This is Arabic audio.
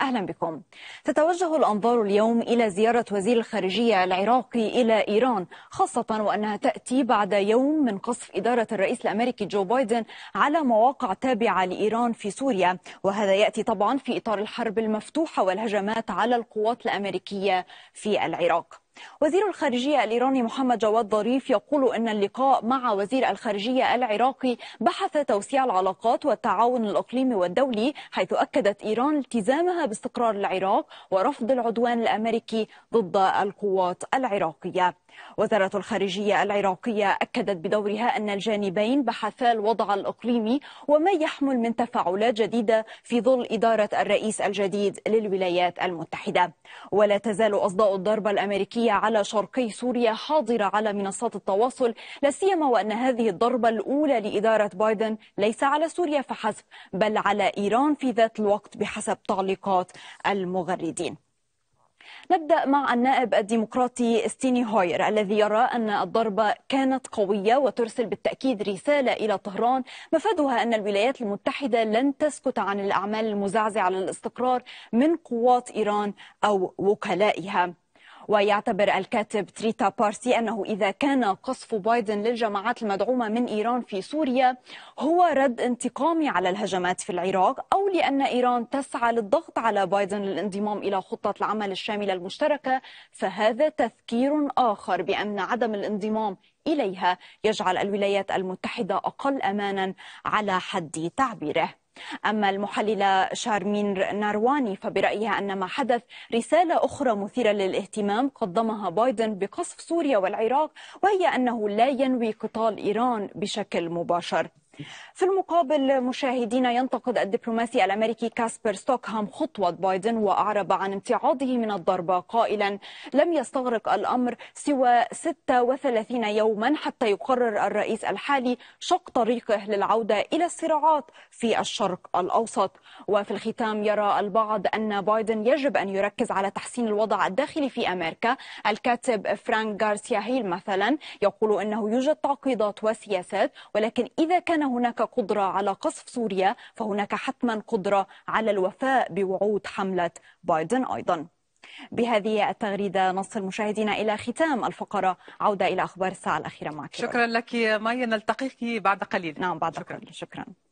أهلا بكم تتوجه الأنظار اليوم إلى زيارة وزير الخارجية العراقي إلى إيران خاصة وأنها تأتي بعد يوم من قصف إدارة الرئيس الأمريكي جو بايدن على مواقع تابعة لإيران في سوريا وهذا يأتي طبعا في إطار الحرب المفتوحة والهجمات على القوات الأمريكية في العراق وزير الخارجية الإيراني محمد جواد ظريف يقول أن اللقاء مع وزير الخارجية العراقي بحث توسيع العلاقات والتعاون الإقليمي والدولي حيث أكدت إيران التزامها باستقرار العراق ورفض العدوان الأمريكي ضد القوات العراقية وزارة الخارجية العراقية أكدت بدورها أن الجانبين بحثا الوضع الإقليمي وما يحمل من تفاعلات جديدة في ظل إدارة الرئيس الجديد للولايات المتحدة ولا تزال أصداء الضربة الأمريكية على شرقي سوريا حاضرة على منصات التواصل لا سيما وأن هذه الضربة الأولى لإدارة بايدن ليس على سوريا فحسب بل على إيران في ذات الوقت بحسب تعليقات المغردين نبدأ مع النائب الديمقراطي ستيني هوير الذي يرى أن الضربة كانت قوية وترسل بالتأكيد رسالة إلى طهران مفادها أن الولايات المتحدة لن تسكت عن الأعمال المزعزعة للاستقرار من قوات إيران أو وكلائها ويعتبر الكاتب تريتا بارسي أنه إذا كان قصف بايدن للجماعات المدعومة من إيران في سوريا هو رد انتقامي على الهجمات في العراق أو لأن إيران تسعى للضغط على بايدن للانضمام إلى خطة العمل الشاملة المشتركة فهذا تذكير آخر بأن عدم الانضمام إليها يجعل الولايات المتحدة أقل أمانا على حد تعبيره أما المحللة شارمين نارواني فبرأيها أن ما حدث رسالة أخرى مثيرة للاهتمام قدمها بايدن بقصف سوريا والعراق وهي أنه لا ينوي قتال إيران بشكل مباشر في المقابل مشاهدينا ينتقد الدبلوماسي الامريكي كاسبر ستوكهام خطوه بايدن واعرب عن امتعاضه من الضربه قائلا لم يستغرق الامر سوى 36 يوما حتى يقرر الرئيس الحالي شق طريقه للعوده الى الصراعات في الشرق الاوسط وفي الختام يرى البعض ان بايدن يجب ان يركز على تحسين الوضع الداخلي في امريكا الكاتب فرانك غارسيا هيل مثلا يقول انه يوجد تعقيدات وسياسات ولكن اذا كان هناك قدرة على قصف سوريا فهناك حتما قدرة على الوفاء بوعود حملة بايدن أيضا بهذه التغريدة نصل مشاهدينا إلى ختام الفقرة عودة إلى أخبار الساعة الأخيرة معك شكرا لك مايا نلتقيك بعد قليل نعم بعد شكرا. قليل شكرا